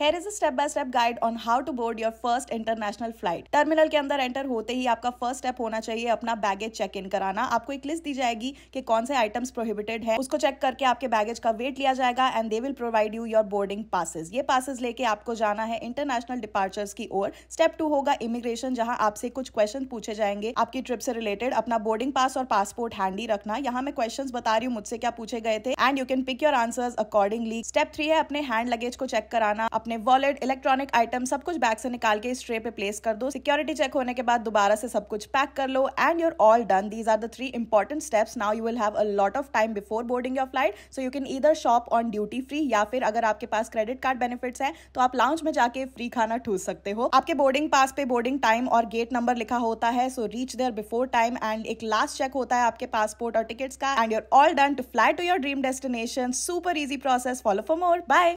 hair is a step by step guide on how to board your first international flight terminal के अंदर enter होते ही आपका first step होना चाहिए अपना बैगेज चेक इन कराना आपको एक लिस्ट दी जाएगी कि कौन से आइटम्स प्रोहिबिटेड है उसको चेक करके आपके बैगेज का वेट लिया जाएगा and they will provide you your boarding passes ये पासिस लेके आपको जाना है इंटरनेशनल डिपार्चर्स की ओर स्टेप टू होगा इमिग्रेशन जहां आपसे कुछ क्वेश्चन पूछे जाएंगे आपकी ट्रिप से रिलेटेड अपना बोर्डिंग पास और पासपोर्ट हैंडी रखना यहाँ मैं क्वेश्चन बता रही हूँ मुझसे क्या पूछे गए थे and you can pick your answer accordingly step three है अपने हैंड लगेज को चेक कराना अपने अपने वॉलेट इलेक्ट्रॉनिक आइटम सब कुछ बैग से निकाल के इस ट्रे पे प्लेस कर दो सिक्योरिटी चेक होने के बाद दोबारा से सब कुछ पैक कर लो and you're all done these are the three important steps now you will have a lot of time before boarding your flight so you can either shop on duty free या फिर अगर आपके पास credit card benefits है तो आप lounge में जाके free खाना ठूस सकते हो आपके बोर्डिंग पास पे बोर्डिंग टाइम और गेट नंबर लिखा होता है so reach there before time and एक लास्ट चेक होता है आपके पासपोर्ट और टिकट्स का and you're all done to fly to your dream destination super easy process follow for more bye